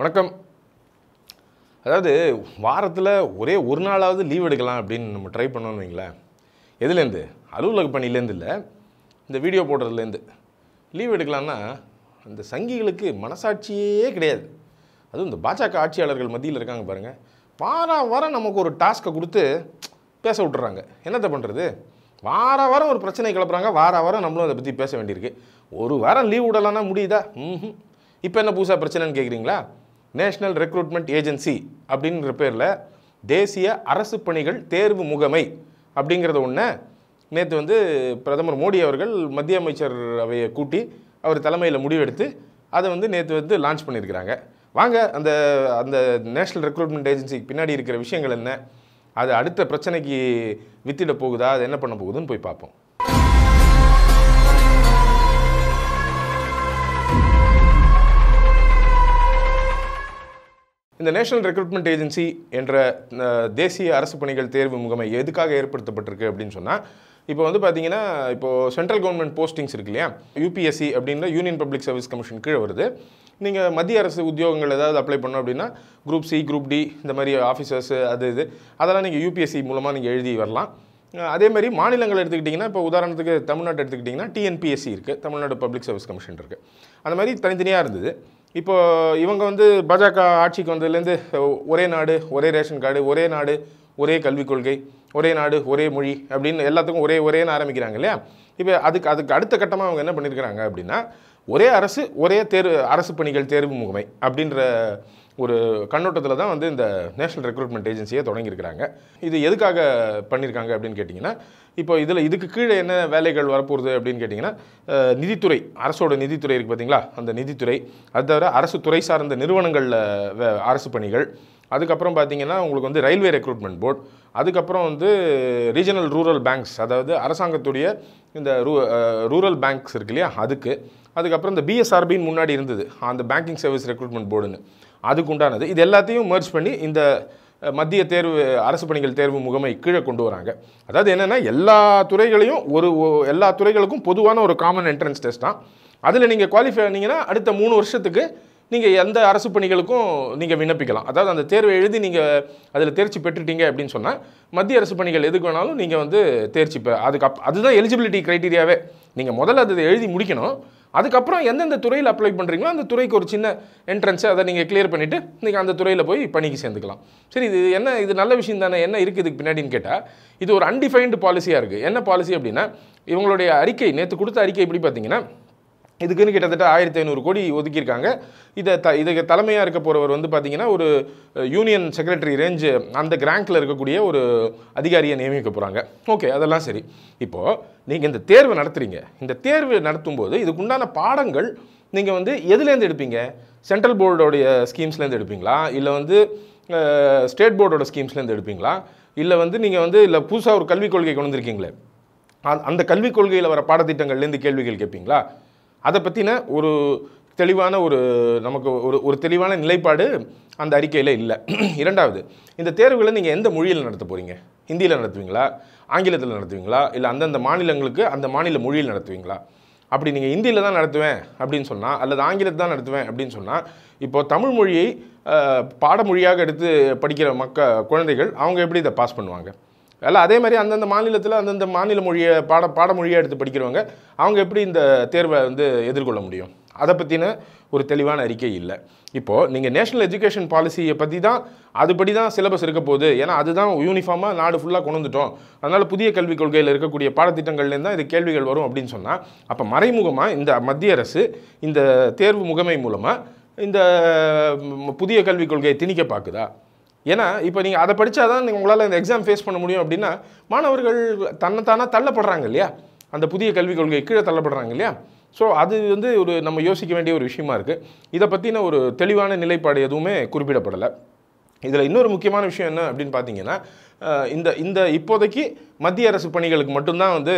வணக்கம் அதாவது வாரத்தில் ஒரே ஒரு நாளாவது லீவ் எடுக்கலாம் அப்படின்னு நம்ம ட்ரை பண்ணோம்னு வைங்களேன் எதுலேருந்து அலுவலக பணியிலேருந்து இல்லை இந்த வீடியோ போடுறதுலேருந்து லீவ் எடுக்கலாம்னா அந்த சங்கிகளுக்கு மனசாட்சியே கிடையாது அதுவும் இந்த பாஜக ஆட்சியாளர்கள் மத்தியில் இருக்காங்க பாருங்கள் வார வாரம் நமக்கு ஒரு டாஸ்க்கை கொடுத்து பேச விட்டுறாங்க என்னத்தை பண்ணுறது வார வாரம் ஒரு பிரச்சனை கிளப்புறாங்க வார வாரம் நம்மளும் அதை பற்றி பேச வேண்டியிருக்கு ஒரு வாரம் லீவ் விடலான்னா முடியுதா ம் இப்போ என்ன புதுசாக பிரச்சனைன்னு கேட்குறீங்களா நேஷ்னல் ரெக்ரூட்மெண்ட் ஏஜென்சி அப்படிங்கிற பேரில் தேசிய அரசு பணிகள் தேர்வு முகமை அப்படிங்கிறத ஒன்று நேற்று வந்து பிரதமர் மோடி அவர்கள் மத்திய அமைச்சர் அவையை கூட்டி அவர் தலைமையில் முடிவெடுத்து அதை வந்து நேற்று வந்து லான்ச் பண்ணியிருக்கிறாங்க வாங்க அந்த அந்த நேஷ்னல் ரெக்ரூட்மெண்ட் ஏஜென்சிக்கு பின்னாடி இருக்கிற விஷயங்கள் என்ன அது அடுத்த பிரச்சனைக்கு வித்திட போகுதா அது என்ன பண்ண போகுதுன்னு போய் பார்ப்போம் இந்த நேஷனல் ரெக்ரூட்மெண்ட் ஏஜென்சி என்ற தேசிய அரசு பணிகள் தேர்வு முகமை எதுக்காக ஏற்படுத்தப்பட்டிருக்கு அப்படின்னு சொன்னால் இப்போ வந்து பார்த்தீங்கன்னா இப்போது சென்ட்ரல் கவர்மெண்ட் போஸ்டிங்ஸ் இருக்கு இல்லையா யூபிஎஸ்சி அப்படின்ற யூனியன் பப்ளிக் சர்வீஸ் கமிஷன் கீழே வருது நீங்கள் மத்திய அரசு உத்தியோகங்கள் ஏதாவது அப்ளை பண்ணோம் அப்படின்னா குரூப் சி குரூப் டி இந்த மாதிரி ஆஃபீஸர்ஸ் அது இது அதெல்லாம் நீங்கள் யூபிஎஸ்சி மூலமாக நீங்கள் எழுதி வரலாம் அதே மாதிரி மாநிலங்கள் எடுத்துக்கிட்டிங்கன்னா இப்போ உதாரணத்துக்கு தமிழ்நாட்டை எடுத்துக்கிட்டிங்கன்னா டிஎன்பிஎஸ்சி இருக்குது தமிழ்நாடு பப்ளிக் சர்வீஸ் கமிஷன் இருக்குது அந்த மாதிரி தனித்தனியாக இருந்தது இப்போ இவங்க வந்து பாஜக ஆட்சிக்கு வந்ததுலேருந்து ஒரே நாடு ஒரே ரேஷன் கார்டு ஒரே நாடு ஒரே கல்விக் கொள்கை ஒரே நாடு ஒரே மொழி அப்படின்னு எல்லாத்துக்கும் ஒரே ஒரேன்னு ஆரம்பிக்கிறாங்க இல்லையா இப்போ அதுக்கு அதுக்கு அடுத்த கட்டமாக அவங்க என்ன பண்ணியிருக்கிறாங்க அப்படின்னா ஒரே அரசு ஒரே தேர்வு அரசு பணிகள் தேர்வு முகமை அப்படின்ற ஒரு கண்ணோட்டத்தில் தான் வந்து இந்த நேஷனல் ரெக்ரூட்மெண்ட் ஏஜென்சியை தொடங்கியிருக்கிறாங்க இது எதுக்காக பண்ணியிருக்காங்க அப்படின்னு கேட்டிங்கன்னா இப்போ இதில் இதுக்கு கீழே என்ன வேலைகள் வரப்போகுது அப்படின்னு கேட்டிங்கன்னா நிதித்துறை அரசோட நிதித்துறை இருக்குது பார்த்தீங்களா அந்த நிதித்துறை அது தவிர அரசு துறை சார்ந்த நிறுவனங்களில் அரசு பணிகள் அதுக்கப்புறம் பார்த்தீங்கன்னா உங்களுக்கு வந்து ரயில்வே ரெக்ரூட்மெண்ட் போர்ட் அதுக்கப்புறம் வந்து ரீஜனல் ரூரல் பேங்க்ஸ் அதாவது அரசாங்கத்துடைய இந்த ரூ ரூரல் பேங்க்ஸ் இருக்கு இல்லையா அதுக்கு அதுக்கப்புறம் இந்த பிஎஸ்ஆர்பின்னு முன்னாடி இருந்தது அந்த பேங்கிங் சர்வீஸ் ரெக்ரூட்மெண்ட் போர்டுன்னு அதுக்கு உண்டானது இது எல்லாத்தையும் மர்ச் பண்ணி இந்த மத்திய தேர்வு அரசு பணிகள் தேர்வு முகமை கீழே கொண்டு வராங்க அதாவது என்னென்னா எல்லா துறைகளையும் ஒரு எல்லா துறைகளுக்கும் பொதுவான ஒரு காமன் என்ட்ரன்ஸ் டெஸ்ட் தான் அதில் நீங்கள் குவாலிஃபை ஆனீங்கன்னா அடுத்த மூணு வருஷத்துக்கு நீங்கள் எந்த அரசு பணிகளுக்கும் நீங்கள் விண்ணப்பிக்கலாம் அதாவது அந்த தேர்வை எழுதி நீங்கள் அதில் தேர்ச்சி பெற்றுட்டீங்க அப்படின்னு சொன்னால் மத்திய அரசு பணிகள் எதுக்கு வேணாலும் நீங்கள் வந்து தேர்ச்சி அதுக்கு அப் அதுதான் எலிஜிபிலிட்டி க்ரைட்டீரியாவே நீங்கள் முதல்ல அது எழுதி முடிக்கணும் அதுக்கப்புறம் எந்தெந்த துறையில் அப்ளை பண்ணுறீங்களோ அந்த துறைக்கு ஒரு சின்ன என்ட்ரன்ஸை அதை நீங்கள் கிளியர் பண்ணிவிட்டு நீங்கள் அந்த துறையில் போய் பணிக்கு சேர்ந்துக்கலாம் சரி இது என்ன இது நல்ல விஷயம் தானே என்ன இருக்குது இதுக்கு பின்னாடின்னு கேட்டால் இது ஒரு அன்டிஃபைன்டு பாலிசியாக இருக்குது என்ன பாலிசி அப்படின்னா இவங்களுடைய அறிக்கை நேற்று கொடுத்த அறிக்கை எப்படி பார்த்தீங்கன்னா இதுக்குன்னு கிட்டத்தட்ட ஆயிரத்தி ஐநூறு கோடி ஒதுக்கியிருக்காங்க இதை த இதுக்கு தலைமையாக இருக்க போகிறவர் வந்து பார்த்தீங்கன்னா ஒரு யூனியன் செக்ரட்டரி ரேஞ்சு அந்த கிராங்கில் இருக்கக்கூடிய ஒரு அதிகாரியை நியமிக்க போகிறாங்க ஓகே அதெல்லாம் சரி இப்போது நீங்கள் இந்த தேர்வு நடத்துகிறீங்க இந்த தேர்வு நடத்தும் போது இதுக்குண்டான பாடங்கள் நீங்கள் வந்து எதுலேருந்து எடுப்பீங்க சென்ட்ரல் போர்டோடைய ஸ்கீம்ஸ்லேருந்து எடுப்பீங்களா இல்லை வந்து ஸ்டேட் போர்டோட ஸ்கீம்ஸ்லேருந்து எடுப்பீங்களா இல்லை வந்து நீங்கள் வந்து இல்லை புதுசாக ஒரு கல்விக் கொள்கை கொண்டு வந்திருக்கீங்களே அந்த கல்விக் கொள்கையில் வர பாடத்திட்டங்கள்லேருந்து கேள்விகள் கேட்பீங்களா அதை பற்றின ஒரு தெளிவான ஒரு நமக்கு ஒரு ஒரு தெளிவான நிலைப்பாடு அந்த அறிக்கையில் இல்லை இரண்டாவது இந்த தேர்வுகளை நீங்கள் எந்த மொழியில் நடத்த போகிறீங்க ஹிந்தியில் நடத்துவீங்களா ஆங்கிலத்தில் நடத்துவீங்களா இல்லை அந்தந்த மாநிலங்களுக்கு அந்த மாநில மொழியில் நடத்துவீங்களா அப்படி நீங்கள் ஹிந்தியில் தான் நடத்துவேன் அப்படின்னு சொன்னால் அல்லது ஆங்கிலத்தில் தான் நடத்துவேன் அப்படின்னு சொன்னால் இப்போது தமிழ் மொழியை பாடமொழியாக எடுத்து படிக்கிற மக்க குழந்தைகள் அவங்க எப்படி இதை பாஸ் பண்ணுவாங்க அல்ல அதே மாதிரி அந்தந்த மாநிலத்தில் அந்தந்த மாநில மொழியை பாட பாடமொழியாக எடுத்து படிக்கிறவங்க அவங்க எப்படி இந்த தேர்வை வந்து எதிர்கொள்ள முடியும் அதை பற்றின ஒரு தெளிவான அறிக்கை இல்லை இப்போது நீங்கள் நேஷனல் எஜுகேஷன் பாலிசியை பற்றி தான் அதுபடி தான் சிலபஸ் இருக்க போகுது ஏன்னா அதுதான் யூனிஃபார்மாக நாடு ஃபுல்லாக கொண்டு வந்துட்டோம் அதனால் புதிய கல்விக் கொள்கையில் இருக்கக்கூடிய பாடத்திட்டங்கள்லேருந்து தான் இது கேள்விகள் வரும் அப்படின்னு சொன்னால் அப்போ மறைமுகமாக இந்த மத்திய அரசு இந்த தேர்வு முகமை மூலமாக இந்த புதிய கல்விக் கொள்கையை திணிக்க பார்க்குதா ஏன்னா இப்போ நீங்கள் அதை படித்தா தான் நீங்கள் உங்களால் இந்த எக்ஸாம் ஃபேஸ் பண்ண முடியும் அப்படின்னா மாணவர்கள் தன்னைத்தானாக தள்ளப்படுறாங்க இல்லையா அந்த புதிய கல்விக் கொள்கை கீழே தள்ளப்படுறாங்க இல்லையா ஸோ அது வந்து ஒரு நம்ம யோசிக்க வேண்டிய ஒரு விஷயமா இருக்குது இதை பற்றின ஒரு தெளிவான நிலைப்பாடு எதுவுமே குறிப்பிடப்படலை இதில் இன்னொரு முக்கியமான விஷயம் என்ன அப்படின்னு பார்த்தீங்கன்னா இந்த இந்த இப்போதைக்கு மத்திய அரசு பணிகளுக்கு மட்டும்தான் வந்து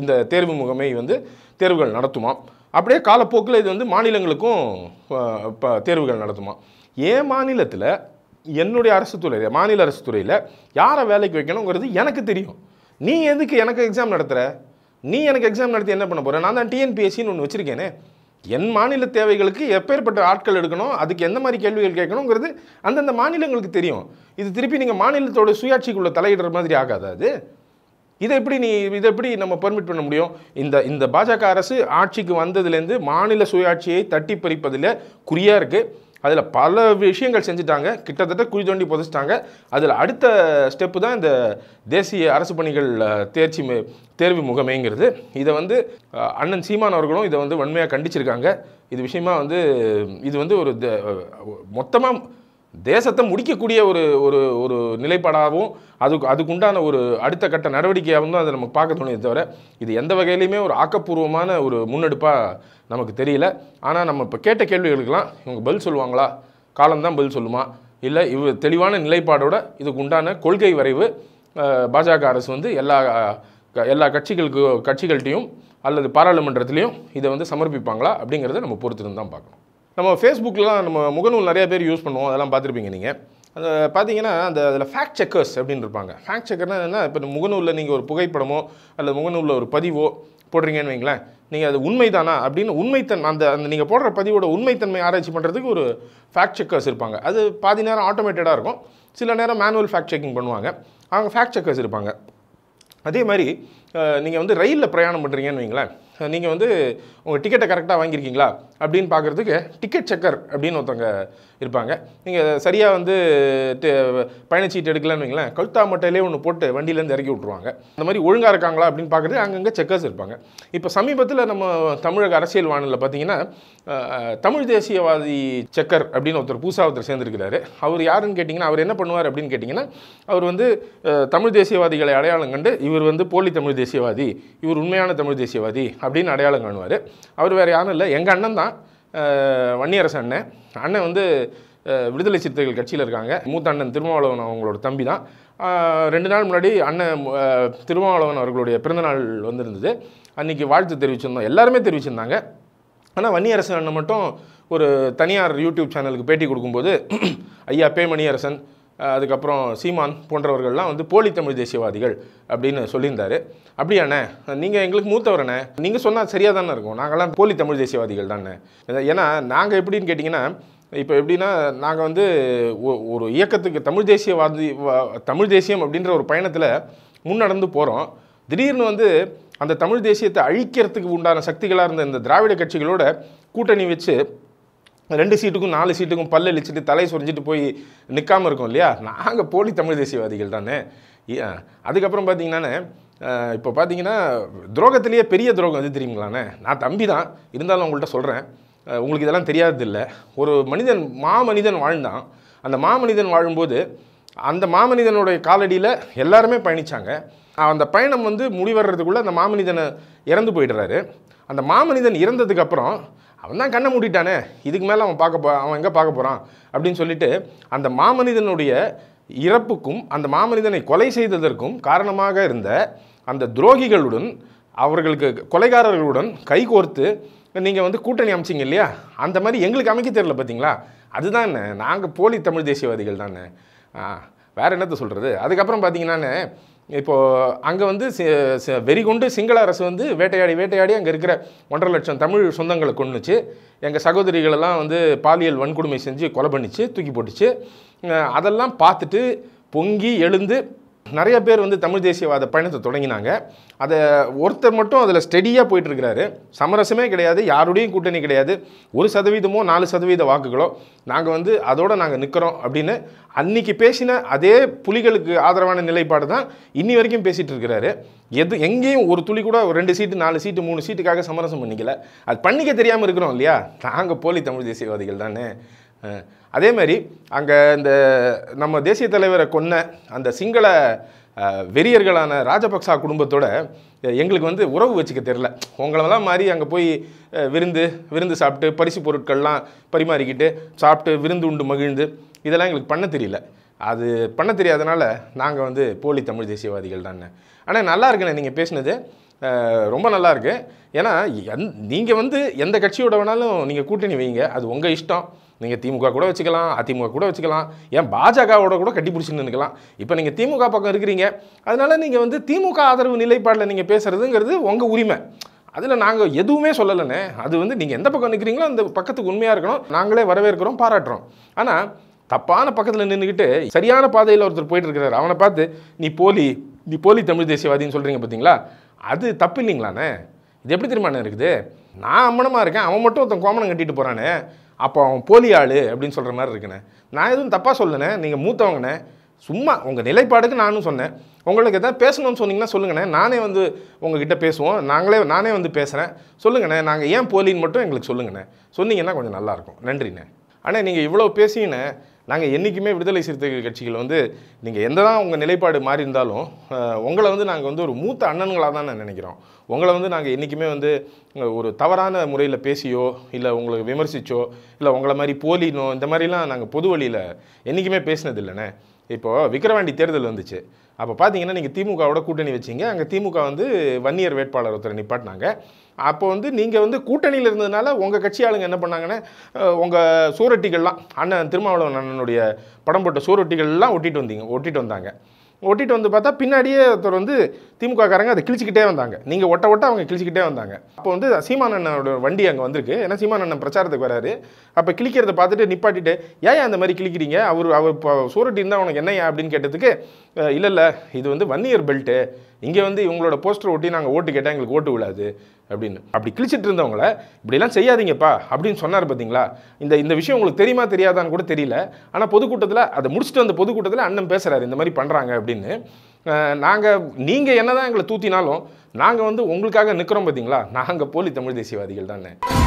இந்த தேர்வு முகமை வந்து தேர்வுகள் நடத்துமா அப்படியே காலப்போக்கில் இது வந்து மாநிலங்களுக்கும் தேர்வுகள் நடத்துமா ஏன் மாநிலத்தில் என்னுடைய அரசு துறையில் மாநில அரசு துறையில் யாரை வேலைக்கு வைக்கணுங்கிறது எனக்கு தெரியும் நீ எதுக்கு எனக்கு எக்ஸாம் நடத்துகிற நீ எனக்கு எக்ஸாம் நடத்தி என்ன பண்ண போகிற நான் தான் டிஎன்பிஎஸ்சின்னு ஒன்று வச்சுருக்கேனே என் மாநில தேவைகளுக்கு எப்பேற்பட்ட ஆட்கள் எடுக்கணும் அதுக்கு எந்த மாதிரி கேள்விகள் கேட்கணுங்கிறது அந்தந்த மாநிலங்களுக்கு தெரியும் இது திருப்பி நீங்கள் மாநிலத்தோட சுயாட்சிக்குள்ளே தலையிடுற மாதிரி ஆகாது அது இதை எப்படி நீ இதை எப்படி நம்ம பெர்மிட் பண்ண முடியும் இந்த இந்த பாஜக அரசு ஆட்சிக்கு வந்ததுலேருந்து மாநில சுயாட்சியை தட்டி பறிப்பதில் குறியாக இருக்குது அதில் பல விஷயங்கள் செஞ்சுட்டாங்க கிட்டத்தட்ட குழி தோண்டி புதைச்சிட்டாங்க அதில் அடுத்த ஸ்டெப்பு தான் இந்த தேசிய அரசு பணிகள் தேர்ச்சி தேர்வு முகமைங்கிறது இதை வந்து அண்ணன் சீமான் அவர்களும் இதை வந்து வன்மையாக கண்டிச்சிருக்காங்க இது விஷயமா வந்து இது வந்து ஒரு மொத்தமாக தேசத்தை முடிக்கக்கூடிய ஒரு ஒரு ஒரு நிலைப்பாடாகவும் அதுக்கு அதுக்குண்டான ஒரு அடுத்த கட்ட நடவடிக்கையாகவும் தான் அதை நமக்கு பார்க்க தோணுதே தவிர இது எந்த வகையிலையுமே ஒரு ஆக்கப்பூர்வமான ஒரு முன்னெடுப்பாக நமக்கு தெரியல ஆனால் நம்ம இப்போ கேட்ட கேள்விகளுக்கெல்லாம் இவங்க பதில் சொல்லுவாங்களா காலம்தான் பதில் சொல்லுமா இல்லை இவ தெளிவான நிலைப்பாடோட இதுக்கு உண்டான கொள்கை வரைவு பாஜக அரசு வந்து எல்லா எல்லா கட்சிகளுக்கு கட்சிகள்கிட்டையும் அல்லது பாராளுமன்றத்திலையும் இதை வந்து சமர்ப்பிப்பாங்களா அப்படிங்கிறத நம்ம பொறுத்திருந்து தான் பார்க்கணும் நம்ம ஃபேஸ்புக்கெலாம் நம்ம முகநூல் நிறைய பேர் யூஸ் பண்ணுவோம் அதெல்லாம் பார்த்துருப்பீங்க நீங்கள் அந்த பார்த்தீங்கன்னா அந்த அதில் ஃபேக்ட் செக்கர்ஸ் அப்படின்னு இருப்பாங்க ஃபேக்ட் செக்கர்னா என்ன இப்போ முகநூலில் நீங்கள் ஒரு புகைப்படமோ அல்லது முகநூலில் ஒரு பதிவோ போடுறீங்கன்னு வைங்களேன் நீங்கள் அது உண்மைதானா அப்படின்னு உண்மைத்தன் அந்த அந்த நீங்கள் போடுற பதிவோட உண்மைத்தன்மை ஆராய்ச்சி பண்ணுறதுக்கு ஒரு ஃபேக்ட் செக்கர்ஸ் இருப்பாங்க அது பாதி நேரம் ஆட்டோமேட்டடாக இருக்கும் சில நேரம் மேனுவல் ஃபேக்ட் செக்கிங் பண்ணுவாங்க அவங்க ஃபேக்ட் செக்கர்ஸ் இருப்பாங்க அதே மாதிரி நீங்கள் வந்து ரயிலில் பிரயாணம் பண்ணுறீங்கன்னு வைங்களேன் நீங்கள் வந்து உங்கள் டிக்கெட்டை கரெக்டாக வாங்கியிருக்கீங்களா அப்படின்னு பார்க்குறதுக்கு டிக்கெட் செக்கர் அப்படின்னு ஒருத்தவங்க இருப்பாங்க நீங்கள் சரியாக வந்து பயணச்சீட்டு எடுக்கலாம்னு வைங்களேன் கழுத்தா மட்டையிலே ஒன்று போட்டு வண்டியிலேருந்து இறக்கி விட்ருவாங்க அந்த மாதிரி ஒழுங்காக இருக்காங்களா அப்படின்னு பார்க்குறது அங்கங்கே செக்கர்ஸ் இருப்பாங்க இப்போ சமீபத்தில் நம்ம தமிழக அரசியல் வானிலை பார்த்தீங்கன்னா தமிழ் தேசியவாதி செக்கர் அப்படின்னு ஒருத்தர் பூசா ஒருத்தர் சேர்ந்துருக்கிறாரு அவர் யாருன்னு கேட்டிங்கன்னா அவர் என்ன பண்ணுவார் அப்படின்னு கேட்டிங்கன்னா அவர் வந்து தமிழ் தேசியவாதிகளை அடையாளம் கண்டு இவர் வந்து போலி தமிழ் தேசியவாதி இவர் உண்மையான தமிழ் தேசியவாதி அப்படின்னு அடையாளம் காணுவார் அவர் வேறு யாரும் இல்லை எங்கள் அண்ணன் தான் வன்னியரசு அண்ணன் அண்ணன் வந்து விடுதலை சிறுத்தைகள் கட்சியில் இருக்காங்க மூத்த அண்ணன் திருமாவளவன் அவங்களோட தம்பி தான் ரெண்டு நாள் முன்னாடி அண்ணன் திருமாவளவன் அவர்களுடைய பிறந்தநாள் வந்திருந்தது அன்றைக்கி வாழ்த்து தெரிவிச்சிருந்தோம் எல்லாருமே தெரிவிச்சிருந்தாங்க ஆனால் வன்னியரசன் அண்ணன் மட்டும் ஒரு தனியார் யூடியூப் சேனலுக்கு பேட்டி கொடுக்கும்போது ஐயா பே மணியரசன் அதுக்கப்புறம் சீமான் போன்றவர்கள்லாம் வந்து போலி தமிழ் தேசியவாதிகள் அப்படின்னு சொல்லியிருந்தாரு அப்படியாண்ணே நீங்கள் எங்களுக்கு மூத்தவரண்ணே நீங்கள் சொன்னால் சரியாக தானே இருக்கும் நாங்கள்லாம் போலி தமிழ் தேசியவாதிகள் தானே ஏன்னா நாங்கள் எப்படின்னு கேட்டிங்கன்னா இப்போ எப்படின்னா நாங்கள் வந்து ஒரு இயக்கத்துக்கு தமிழ் தேசியவாதி தமிழ் தேசியம் அப்படின்ற ஒரு பயணத்தில் முன்னடந்து போகிறோம் திடீர்னு வந்து அந்த தமிழ் தேசியத்தை அழிக்கிறதுக்கு உண்டான சக்திகளாக இருந்த இந்த திராவிட கட்சிகளோட கூட்டணி வச்சு ரெண்டு சீட்டுக்கும் நாலு சீட்டுக்கும் பல்லு அழிச்சிட்டு தலை சுரிஞ்சிட்டு போய் நிற்காமல் இருக்கோம் இல்லையா நாங்கள் போலி தமிழ் தேசியவாதிகள் தானே அதுக்கப்புறம் பார்த்தீங்கன்னாண்ணே இப்போ பார்த்தீங்கன்னா துரோகத்திலேயே பெரிய துரோகம் எது தெரியுங்களாண்ணே நான் தம்பி தான் இருந்தாலும் உங்கள்கிட்ட சொல்கிறேன் உங்களுக்கு இதெல்லாம் தெரியாததில்லை ஒரு மனிதன் மாமனிதன் வாழ்ந்தான் அந்த மாமனிதன் வாழும்போது அந்த மாமனிதனுடைய காலடியில் எல்லாருமே பயணித்தாங்க அந்த பயணம் வந்து முடிவர்றதுக்குள்ளே அந்த மாமனிதனை இறந்து போயிடுறாரு அந்த மாமனிதன் இறந்ததுக்கப்புறம் அவன் தான் கண்ணை மூடிட்டானே இதுக்கு மேலே அவன் பார்க்க போ அவன் எங்கே பார்க்க போகிறான் அப்படின்னு சொல்லிட்டு அந்த மாமனிதனுடைய இறப்புக்கும் அந்த மாமனிதனை கொலை செய்ததற்கும் காரணமாக இருந்த அந்த துரோகிகளுடன் அவர்களுக்கு கொலைகாரர்களுடன் கைகோர்த்து நீங்கள் வந்து கூட்டணி அமைச்சிங்க இல்லையா அந்த மாதிரி எங்களுக்கு அமைக்க தெரில பார்த்தீங்களா அதுதான் நாங்கள் போலி தமிழ் தேசியவாதிகள் தானே வேறு என்னத்தை சொல்கிறது அதுக்கப்புறம் பார்த்தீங்கன்னாண்ணே இப்போது அங்கே வந்து வெறிகுண்டு சிங்கள அரசு வந்து வேட்டையாடி வேட்டையாடி அங்கே இருக்கிற ஒன்றரை லட்சம் தமிழ் சொந்தங்களை கொண்டுச்சு எங்கள் சகோதரிகளெல்லாம் வந்து பாலியல் வன்கொடுமை செஞ்சு கொலை பண்ணிச்சு தூக்கி போட்டுச்சு அதெல்லாம் பார்த்துட்டு பொங்கி எழுந்து நிறைய பேர் வந்து தமிழ் தேசியவாத பயணத்தை தொடங்கினாங்க அதை ஒருத்தர் மட்டும் அதில் ஸ்டெடியாக போயிட்டுருக்கிறாரு சமரசமே கிடையாது யாருடையும் கூட்டணி கிடையாது ஒரு சதவீதமோ நாலு சதவீத வாக்குகளோ நாங்கள் வந்து அதோடு நாங்கள் நிற்கிறோம் அப்படின்னு அன்றைக்கி பேசின அதே புலிகளுக்கு ஆதரவான நிலைப்பாடு தான் இன்னி வரைக்கும் பேசிகிட்டு இருக்கிறாரு எது எங்கேயும் ஒரு துளி கூட ரெண்டு சீட்டு நாலு சீட்டு மூணு சீட்டுக்காக சமரசம் பண்ணிக்கல அது பண்ணிக்க தெரியாமல் இருக்கிறோம் இல்லையா நாங்கள் போலி தமிழ் தேசியவாதிகள் தானே மாதிரி அங்கே இந்த நம்ம தேசிய தலைவரை கொன்ன அந்த சிங்கள வெறியர்களான ராஜபக்சா குடும்பத்தோட எங்களுக்கு வந்து உறவு வச்சுக்க தெரில உங்களெல்லாம் மாதிரி அங்கே போய் விருந்து விருந்து சாப்பிட்டு பரிசு பொருட்கள்லாம் பரிமாறிக்கிட்டு சாப்பிட்டு விருந்து உண்டு மகிழ்ந்து இதெல்லாம் எங்களுக்கு பண்ண தெரியல அது பண்ண தெரியாதனால நாங்கள் வந்து போலி தமிழ் தேசியவாதிகள் தானே ஆனால் நல்லா இருக்குண்ணே நீங்கள் பேசினது ரொம்ப நல்லா இருக்குது ஏன்னா எந் நீங்கள் வந்து எந்த கட்சியோட வேணாலும் நீங்கள் கூட்டணி வைங்க அது உங்கள் இஷ்டம் நீங்கள் திமுக கூட வச்சுக்கலாம் அதிமுக கூட வச்சுக்கலாம் ஏன் பாஜகவோட கூட கட்டி பிடிச்சின்னு நினைக்கலாம் இப்போ நீங்கள் திமுக பக்கம் இருக்கிறீங்க அதனால் நீங்கள் வந்து திமுக ஆதரவு நிலைப்பாடில் நீங்கள் பேசுகிறதுங்கிறது உங்கள் உரிமை அதில் நாங்கள் எதுவுமே சொல்லலைண்ணே அது வந்து நீங்கள் எந்த பக்கம் நிற்கிறீங்களோ அந்த பக்கத்துக்கு உண்மையாக இருக்கணும் நாங்களே வரவேற்கிறோம் பாராட்டுறோம் ஆனால் தப்பான பக்கத்தில் நின்றுக்கிட்டு சரியான பாதையில் ஒருத்தர் போயிட்டு இருக்கிறார் அவனை பார்த்து நீ போலி தி போலி தமிழ் தேசியவாதின்னு சொல்கிறீங்க பார்த்தீங்களா அது தப்பு இல்லைங்களாண்ணே இது எப்படி தெரியுமாண்ணே இருக்குது நான் அம்மனமாக இருக்கேன் அவன் மட்டும் ஒருத்தன் கோமனம் கட்டிட்டு போகிறானே அப்போ அவன் போலி ஆள் அப்படின்னு சொல்கிற மாதிரி இருக்குண்ணே நான் எதுவும் தப்பாக சொல்லணே நீங்கள் மூத்தவங்கண்ணே சும்மா உங்கள் நிலைப்பாடுக்கு நானும் சொன்னேன் உங்களுக்கு எதாவது பேசணும்னு சொன்னீங்கன்னா சொல்லுங்கண்ணே நானே வந்து உங்ககிட்ட பேசுவோம் நாங்களே நானே வந்து பேசுகிறேன் சொல்லுங்கண்ணே நாங்கள் ஏன் போலின்னு மட்டும் எங்களுக்கு சொல்லுங்கண்ணே சொன்னீங்கன்னா கொஞ்சம் நல்லாயிருக்கும் நன்றிண்ணே ஆனால் நீங்கள் இவ்வளோ பேசினேன் நாங்கள் என்றைக்குமே விடுதலை சிறுத்தைகள் கட்சிகள் வந்து நீங்கள் எந்த தான் உங்கள் நிலைப்பாடு மாறி இருந்தாலும் உங்களை வந்து நாங்கள் வந்து ஒரு மூத்த அண்ணன்களாக தான் நான் நினைக்கிறோம் உங்களை வந்து நாங்கள் என்றைக்குமே வந்து ஒரு தவறான முறையில் பேசியோ இல்லை உங்களை விமர்சித்தோ இல்லை உங்களை மாதிரி போலினோ இந்த மாதிரிலாம் நாங்கள் பொது வழியில் என்றைக்குமே பேசினதில்லைண்ணே இப்போது விக்கிரவாண்டி தேர்தல் வந்துச்சு அப்போ பார்த்தீங்கன்னா நீங்கள் திமுகவோட கூட்டணி வச்சிங்க அங்கே திமுக வந்து வன்னியர் வேட்பாளர் ஒருத்தர் நிப்பாட்டினாங்க அப்போ வந்து நீங்கள் வந்து கூட்டணியில் இருந்ததுனால உங்கள் கட்சி ஆளுங்க என்ன பண்ணாங்கன்னா உங்கள் சூரட்டிகள்லாம் அண்ணன் திருமாவளவன் அண்ணனுடைய படம் போட்ட சூரட்டிகள்லாம் ஒட்டிட்டு வந்தீங்க ஒட்டிட்டு வந்தாங்க ஒட்டிட்டு வந்து பார்த்தா பின்னாடியே ஒருத்தர் வந்து திமுகக்காரங்க அதை கிழிச்சிக்கிட்டே வந்தாங்க நீங்கள் ஒட்ட ஒட்ட அவங்க கிழிச்சிக்கிட்டே வந்தாங்க அப்போ வந்து சீமானண்ணனோட வண்டி அங்கே வந்திருக்கு ஏன்னா சீமானண்ணன் பிரச்சாரத்துக்கு வராரு அப்போ கிழிக்கிறத பார்த்துட்டு நிப்பாட்டிட்டு ஏன் அந்த மாதிரி கிழிக்கிறீங்க அவர் அவர் இப்போ சூரட்டி இருந்தால் உனக்கு என்னையா அப்படின்னு கேட்டதுக்கு இல்லை இல்லை இது வந்து வன்னியர் பெல்ட்டு இங்கே வந்து இவங்களோட போஸ்டர் ஒட்டி நாங்கள் ஓட்டு கேட்டால் எங்களுக்கு ஓட்டு விழாது அப்படின்னு அப்படி கிழிச்சிட்டு இருந்தவங்கள இப்படிலாம் செய்யாதீங்கப்பா அப்படின்னு சொன்னார் பார்த்தீங்களா இந்த இந்த விஷயம் உங்களுக்கு தெரியுமா தெரியாதான்னு கூட தெரியல ஆனால் பொதுக்கூட்டத்தில் அதை முடிச்சுட்டு வந்த பொதுக்கூட்டத்தில் அண்ணன் பேசுகிறாரு இந்த மாதிரி பண்ணுறாங்க அப்படின்னு நாங்கள் நீங்கள் என்ன தான் எங்களை தூத்தினாலும் நாங்கள் வந்து உங்களுக்காக நிற்கிறோம் பார்த்தீங்களா நாங்கள் போலி தமிழ் தேசியவாதிகள் தானே